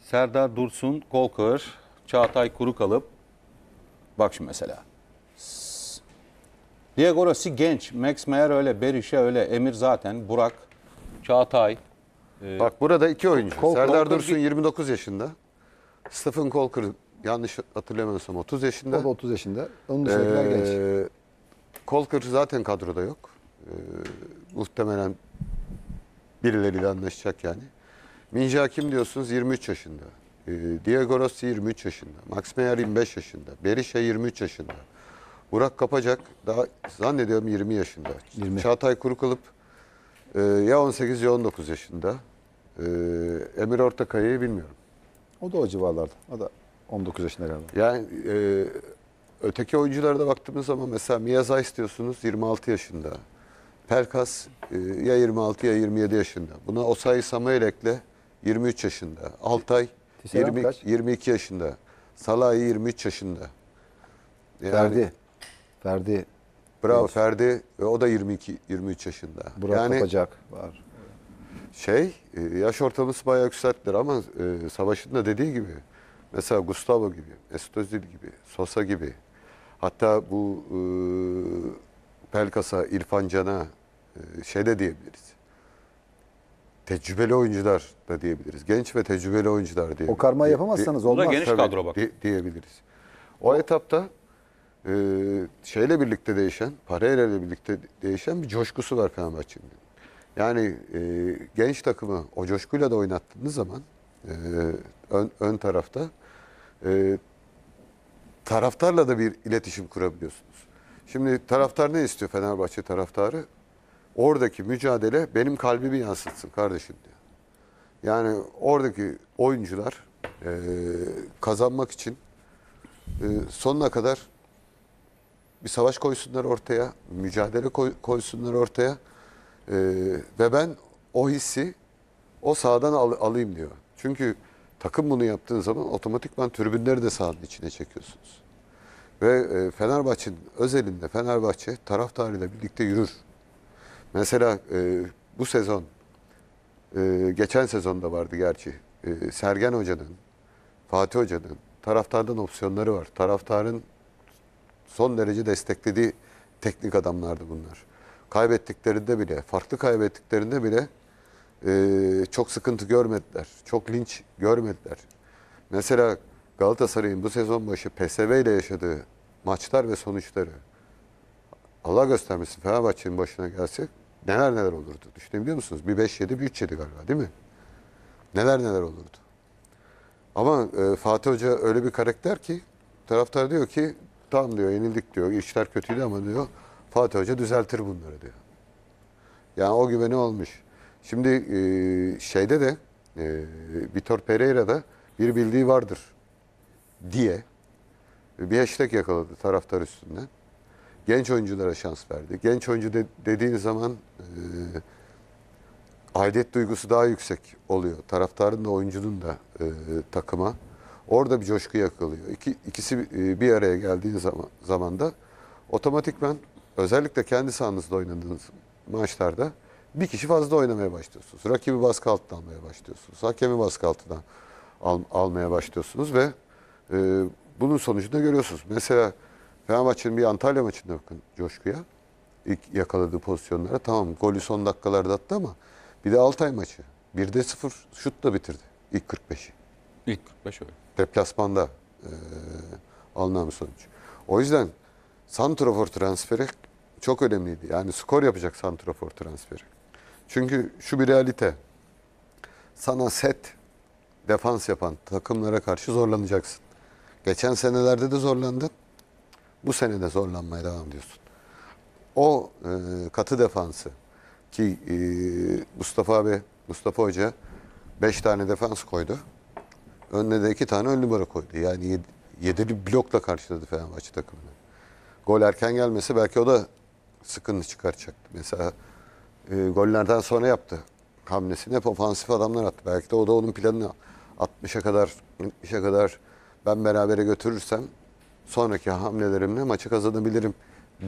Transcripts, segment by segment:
Serdar Dursun Kolkır, Çağatay Kuru kalıp, Bak şu mesela. Diego Rossi genç. Max Meyer öyle, Berişe öyle, Emir zaten, Burak, Çağatay. E, Bak burada iki oyuncu. Kol, Serdar Kolkır Dursun 29 yaşında. Stephen Kolkır yanlış hatırlamıyorsam 30 yaşında. O 30 yaşında. Onun dışındakiler ee, genç. Kolkır zaten kadroda yok. Ee, muhtemelen birileriyle anlaşacak yani. Minja kim diyorsunuz 23 yaşında. E, Diego Rossi 23 yaşında. Max Meyer 25 yaşında. Berisha 23 yaşında. Burak Kapacak daha zannediyorum 20 yaşında. 20. Çağatay Kurukulup e, ya 18 ya 19 yaşında. E, Emir Ortakaya'yı bilmiyorum. O da o civarlarda. O da 19 yaşında galiba. Yani e, öteki oyuncularda baktığımız zaman mesela Mia Zeiss diyorsunuz 26 yaşında. Pelkas e, ya 26 ya 27 yaşında. Buna Osayi Samuel ekle. 23 yaşında. Altay 20, 22 yaşında. Salahi 23 yaşında. Yani, Ferdi. Ferdi. Bravo evet. Ferdi ve o da 22 23 yaşında. Burak yani, Topacak var. Şey, e, yaş ortalaması bayağı yükselttir ama e, Savaş'ın da dediği gibi mesela Gustavo gibi, Mesut gibi, Sosa gibi hatta bu e, Pelkas'a, İrfan Can'a e, şey de diyebiliriz tecrübeli oyuncular da diyebiliriz. Genç ve tecrübeli oyuncular diye. O karma yapamazsanız olmaz. Bu da geniş kadro bak. diyebiliriz. O, o etapta e, şeyle birlikte değişen, parayla ile birlikte değişen bir coşkusu var Fenerbahçe'nin. Yani e, genç takımı o coşkuyla da oynattığınız zaman e, ön, ön tarafta e, taraftarla da bir iletişim kurabiliyorsunuz. Şimdi taraftar ne istiyor Fenerbahçe taraftarı? Oradaki mücadele benim kalbimi yansıtsın kardeşim diyor. Yani oradaki oyuncular e, kazanmak için e, sonuna kadar bir savaş koysunlar ortaya, mücadele koy, koysunlar ortaya e, ve ben o hissi o sahadan al, alayım diyor. Çünkü takım bunu yaptığın zaman otomatikman tribünleri de sahanın içine çekiyorsunuz. Ve e, Fenerbahçe'nin özelinde Fenerbahçe taraftarıyla birlikte yürür. Mesela e, bu sezon, e, geçen sezonda vardı gerçi. E, Sergen Hoca'nın, Fatih Hoca'nın taraftardan opsiyonları var. Taraftarın son derece desteklediği teknik adamlardı bunlar. Kaybettiklerinde bile, farklı kaybettiklerinde bile e, çok sıkıntı görmediler. Çok linç görmediler. Mesela Galatasaray'ın bu sezon başı PSV ile yaşadığı maçlar ve sonuçları Allah göstermesin Fenerbahçe'nin başına gelse neler neler olurdu. Düşünebiliyor musunuz? Bir 5 yedi, bir 3 yedi galiba değil mi? Neler neler olurdu. Ama e, Fatih Hoca öyle bir karakter ki taraftar diyor ki tam diyor yenildik diyor. işler kötüydü ama diyor Fatih Hoca düzeltir bunları diyor. Yani o güveni olmuş. Şimdi e, şeyde de e, Vitor Pereira'da bir bildiği vardır diye bir hashtag yakaladı taraftar üstünden genç oyunculara şans verdi. Genç oyuncu de, dediğin zaman e, aidiyet duygusu daha yüksek oluyor. Taraftarın da oyuncunun da e, takıma. Orada bir coşku yakalıyor. İki, ikisi e, bir araya geldiği zaman, zaman da otomatikmen özellikle kendi sahanızda oynadığınız maçlarda bir kişi fazla oynamaya başlıyorsunuz. Rakibi baskı altına almaya başlıyorsunuz. Hakemi baskı altına al, almaya başlıyorsunuz ve e, bunun sonucunda görüyorsunuz. Mesela Fenerbahçe'nin bir Antalya maçında bakın coşkuya. İlk yakaladığı pozisyonlara tamam golü son dakikalarda attı ama bir de Altay maçı. bir 1'de 0 şutla bitirdi. İlk 45'i. İlk 45 öyle. Deplasmanda e, alınan bir sonuç. O yüzden Santrafor transferi çok önemliydi. Yani skor yapacak Santrafor transferi. Çünkü şu bir realite. Sana set defans yapan takımlara karşı zorlanacaksın. Geçen senelerde de zorlandın bu sene de zorlanmaya devam ediyorsun. O e, katı defansı ki e, Mustafa abi, Mustafa Hoca 5 tane defans koydu. Önüne de 2 tane ön numara koydu. Yani 7 yedili blokla karşıladı Fenerbahçe takımını. Gol erken gelmesi belki o da sıkıntı çıkaracaktı. Mesela e, gollerden sonra yaptı hamlesini. Hep ofansif adamlar attı. Belki de o da onun planını 60'a kadar 70'e kadar ben berabere götürürsem sonraki hamlelerimle maçı kazanabilirim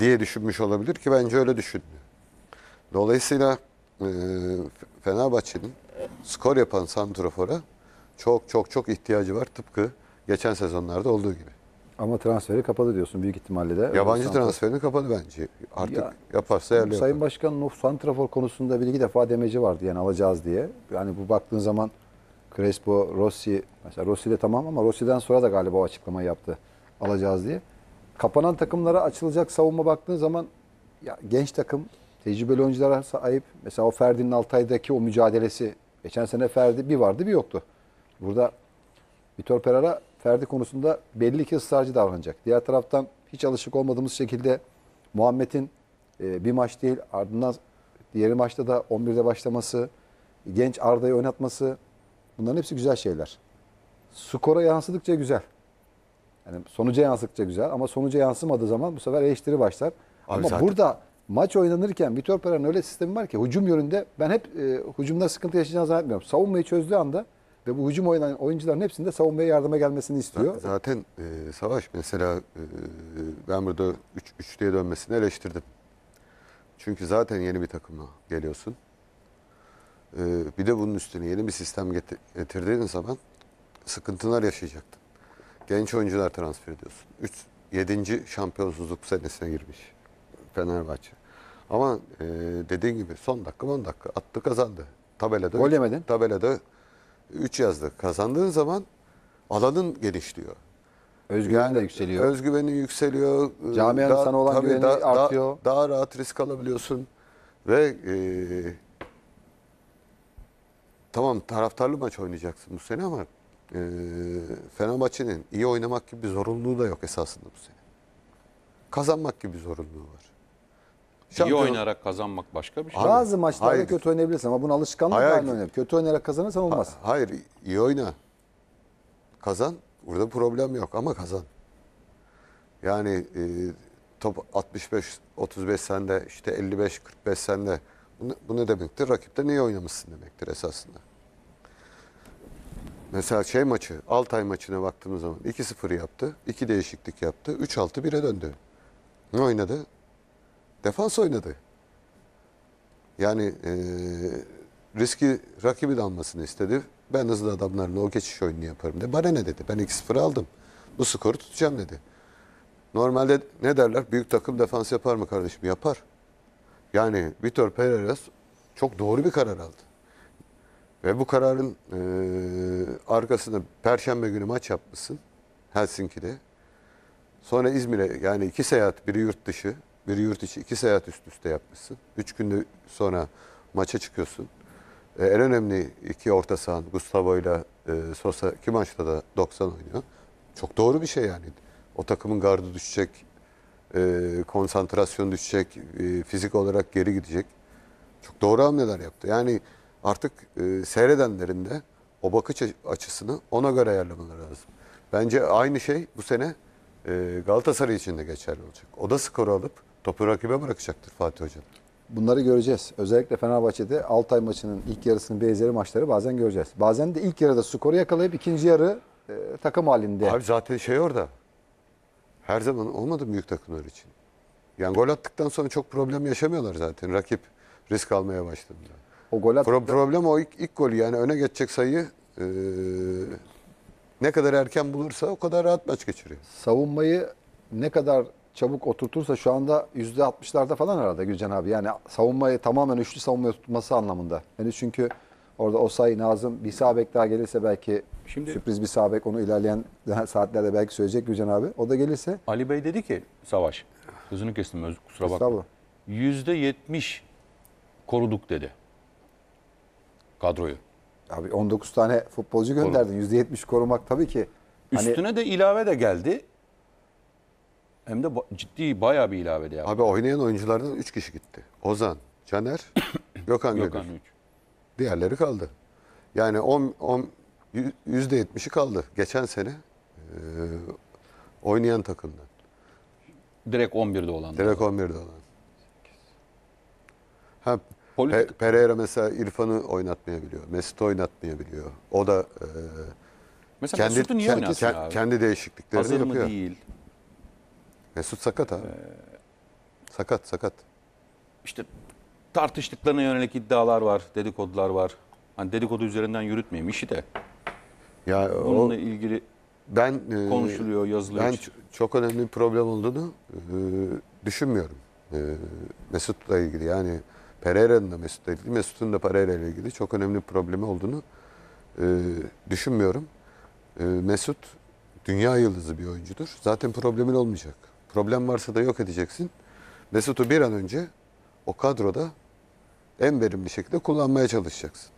diye düşünmüş olabilir ki bence öyle düşünmüyor. Dolayısıyla e, Fenerbahçe'nin skor yapan santrofora çok çok çok ihtiyacı var tıpkı geçen sezonlarda olduğu gibi. Ama transferi kapadı diyorsun büyük ihtimalle de. Yabancı santrafor. transferini kapadı bence. Artık ya, yaparsa yerli Sayın yapar. Başkan'ın o santrafor konusunda bir iki defa demeci vardı yani alacağız diye. Yani bu baktığın zaman Crespo, Rossi, mesela Rossi de tamam ama Rossi'den sonra da galiba o açıklamayı yaptı alacağız diye. Kapanan takımlara açılacak savunma baktığın zaman ya genç takım tecrübeli oyunculara sahip. Mesela o Ferdi'nin Altay'daki o mücadelesi geçen sene Ferdi bir vardı bir yoktu. Burada Vitor Pereira Ferdi konusunda belli ki ısrarcı davranacak. Diğer taraftan hiç alışık olmadığımız şekilde Muhammed'in e, bir maç değil ardından diğer maçta da 11'de başlaması, genç Arda'yı oynatması bunların hepsi güzel şeyler. Skora yansıdıkça güzel. Yani sonuca yansıkça güzel ama sonuca yansımadığı zaman bu sefer eleştiri başlar. Abi ama zaten... burada maç oynanırken Vitor Pereira'nın öyle sistemi var ki hücum yönünde ben hep e, hücumda sıkıntı yaşayacağını zannetmiyorum. Savunmayı çözdüğü anda ve bu hücum oynayan oyuncuların hepsinde savunmaya yardıma gelmesini istiyor. Zaten e, Savaş mesela e, ben burada 3 üçlüye dönmesini eleştirdim. Çünkü zaten yeni bir takıma geliyorsun. E, bir de bunun üstüne yeni bir sistem getirdiğin zaman sıkıntılar yaşayacaktın. Genç oyuncular transfer ediyorsun. 3 7. şampiyonsuzluk senesine girmiş Fenerbahçe. Ama e, dediğin gibi son dakika 10 dakika attı kazandı. Tabelada gol yemedin. Tabelada 3 yazdı. Kazandığın zaman alanın genişliyor. Özgüven de yükseliyor. Özgüvenin yükseliyor. Camianın daha, sana olan tabii, güveni da, artıyor. Daha, daha rahat risk alabiliyorsun. Ve e, tamam taraftarlı maç oynayacaksın bu sene ama e, Fenerbahçe'nin iyi oynamak gibi bir zorunluluğu da yok esasında bu sene. Kazanmak gibi bir zorunluluğu var. İyi Şampiyon- oynayarak kazanmak başka bir şey. Bazı maçlarda hayır. kötü oynayabilirsin ama bunu alışkanlığı Hayır, hayır. Kötü oynayarak kazanırsan olmaz. Ha- hayır iyi oyna. Kazan. Burada problem yok ama kazan. Yani e, top 65-35 sende işte 55-45 sende. Bu ne, bu ne demektir? Rakipten iyi oynamışsın demektir esasında. Mesela şey maçı, Altay maçına baktığımız zaman 2-0 yaptı. 2 değişiklik yaptı. 3-6-1'e döndü. Ne oynadı? Defans oynadı. Yani e, riski rakibi de almasını istedi. Ben hızlı adamlarla o geçiş oyunu yaparım dedi. Bana ne dedi? Ben 2-0 aldım. Bu skoru tutacağım dedi. Normalde ne derler? Büyük takım defans yapar mı kardeşim? Yapar. Yani Vitor Pereira çok doğru bir karar aldı. Ve bu kararın e, arkasında Perşembe günü maç yapmışsın Helsinki'de. Sonra İzmir'e yani iki seyahat biri yurt dışı biri yurt içi iki seyahat üst üste yapmışsın. Üç günde sonra maça çıkıyorsun. E, en önemli iki orta sahan Gustavo ile Sosa iki maçta da 90 oynuyor. Çok doğru bir şey yani. O takımın gardı düşecek, e, konsantrasyon düşecek, e, fizik olarak geri gidecek. Çok doğru hamleler yaptı. Yani artık e, seyredenlerin de o bakış açısını ona göre ayarlamaları lazım. Bence aynı şey bu sene e, Galatasaray için de geçerli olacak. O da skoru alıp topu rakibe bırakacaktır Fatih Hocam. Bunları göreceğiz. Özellikle Fenerbahçe'de Altay maçının ilk yarısının benzeri maçları bazen göreceğiz. Bazen de ilk yarıda skoru yakalayıp ikinci yarı e, takım halinde. Abi zaten şey orada. Her zaman olmadı büyük takımlar için. Yani gol attıktan sonra çok problem yaşamıyorlar zaten. Rakip risk almaya başladı. O gol Pro problem o ilk, ilk golü yani öne geçecek sayı e, ne kadar erken bulursa o kadar rahat maç geçiriyor. savunmayı ne kadar çabuk oturtursa şu anda %60'larda falan arada Gülcan abi. Yani savunmayı tamamen üçlü savunmaya tutması anlamında. Yani çünkü orada Osay, Nazım bir sağ daha gelirse belki Şimdi- sürpriz bir sağ onu ilerleyen saatlerde belki söyleyecek Gülcan abi. O da gelirse Ali Bey dedi ki Savaş. Sözünü kestim öz- kusura bakma. Estağfurullah. %70 koruduk dedi kadroyu. Abi 19 tane futbolcu gönderdin. %70 korumak tabii ki. Hani... Üstüne de ilave de geldi. Hem de ciddi bayağı bir ilave de yaptı. Abi oynayan oyunculardan 3 kişi gitti. Ozan, Caner, Gökhan Gönül. Gökhan Diğerleri kaldı. Yani 10 10 %70'i kaldı geçen sene e, oynayan takımdan. Direkt 11'de olan. Direkt 11'de olan. Ha Politik... Pe Pereira mesela İrfan'ı oynatmayabiliyor. Mesut'u oynatmayabiliyor. O da e, mesela kendi, Mesut'u niye kendi, oynatsın kendi, abi? kendi değişikliklerini Hazır yapıyor. Hazır mı değil? Mesut sakat abi. Ee... Sakat sakat. İşte tartıştıklarına yönelik iddialar var, dedikodular var. Hani dedikodu üzerinden yürütmeyeyim işi de. Ya Bununla o, ilgili ben e, konuşuluyor, yazılıyor. Ben hiç. çok önemli bir problem olduğunu e, düşünmüyorum. E, Mesut'la ilgili yani Pereira'nın da Mesut ile ilgili, Mesut'un da Pereira ile ilgili çok önemli bir problemi olduğunu e, düşünmüyorum. E, Mesut dünya yıldızı bir oyuncudur. Zaten problemin olmayacak. Problem varsa da yok edeceksin. Mesut'u bir an önce o kadroda en verimli şekilde kullanmaya çalışacaksın.